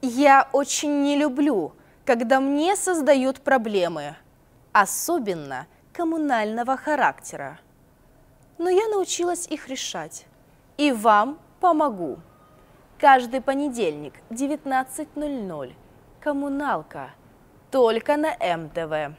Я очень не люблю, когда мне создают проблемы, особенно коммунального характера. Но я научилась их решать. И вам помогу. Каждый понедельник 19.00. Коммуналка. Только на МТВ.